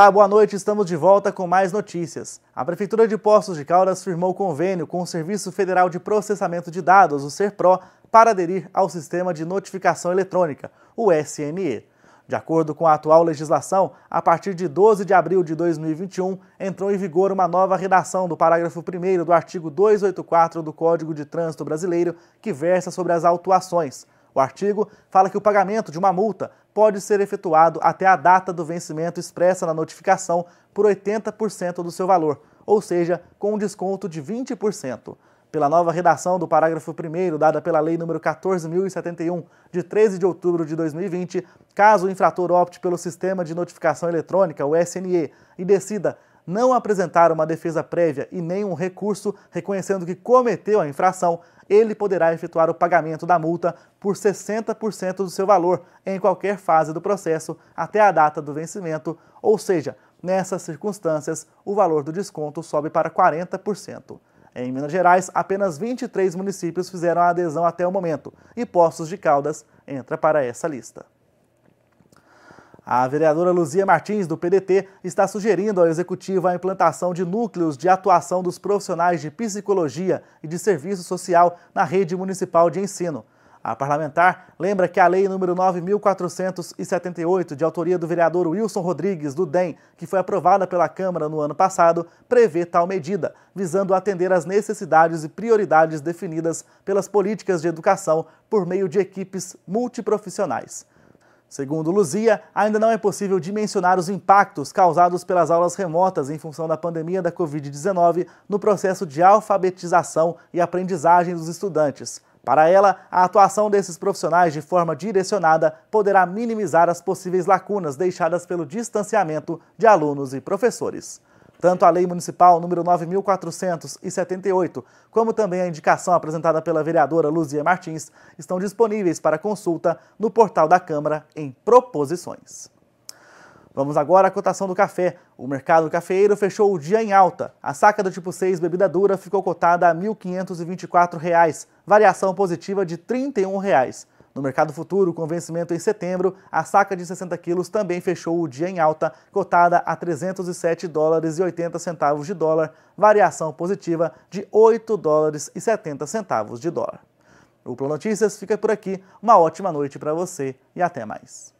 Olá, boa noite. Estamos de volta com mais notícias. A Prefeitura de Poços de Caldas firmou convênio com o Serviço Federal de Processamento de Dados, o SERPRO, para aderir ao Sistema de Notificação Eletrônica, o SNE. De acordo com a atual legislação, a partir de 12 de abril de 2021, entrou em vigor uma nova redação do parágrafo 1 do artigo 284 do Código de Trânsito Brasileiro, que versa sobre as autuações. O artigo fala que o pagamento de uma multa pode ser efetuado até a data do vencimento expressa na notificação por 80% do seu valor, ou seja, com um desconto de 20%. Pela nova redação do parágrafo 1 dada pela Lei nº 14.071, de 13 de outubro de 2020, caso o infrator opte pelo Sistema de Notificação Eletrônica, o SNE, e decida não apresentar uma defesa prévia e nem um recurso reconhecendo que cometeu a infração, ele poderá efetuar o pagamento da multa por 60% do seu valor em qualquer fase do processo até a data do vencimento, ou seja, nessas circunstâncias, o valor do desconto sobe para 40%. Em Minas Gerais, apenas 23 municípios fizeram a adesão até o momento e Poços de Caldas entra para essa lista. A vereadora Luzia Martins, do PDT, está sugerindo ao Executivo a implantação de núcleos de atuação dos profissionais de psicologia e de serviço social na rede municipal de ensino. A parlamentar lembra que a Lei nº 9.478, de autoria do vereador Wilson Rodrigues, do DEM, que foi aprovada pela Câmara no ano passado, prevê tal medida, visando atender às necessidades e prioridades definidas pelas políticas de educação por meio de equipes multiprofissionais. Segundo Luzia, ainda não é possível dimensionar os impactos causados pelas aulas remotas em função da pandemia da Covid-19 no processo de alfabetização e aprendizagem dos estudantes. Para ela, a atuação desses profissionais de forma direcionada poderá minimizar as possíveis lacunas deixadas pelo distanciamento de alunos e professores. Tanto a Lei Municipal número 9.478, como também a indicação apresentada pela vereadora Luzia Martins, estão disponíveis para consulta no portal da Câmara em proposições. Vamos agora à cotação do café. O mercado cafeeiro fechou o dia em alta. A saca do tipo 6 bebida dura ficou cotada a R$ 1.524, variação positiva de R$ 31. Reais. No mercado futuro, com vencimento em setembro, a saca de 60 quilos também fechou o dia em alta, cotada a 307 dólares e 80 centavos de dólar, variação positiva de 8 dólares e 70 centavos de dólar. O Plano Notícias fica por aqui. Uma ótima noite para você e até mais.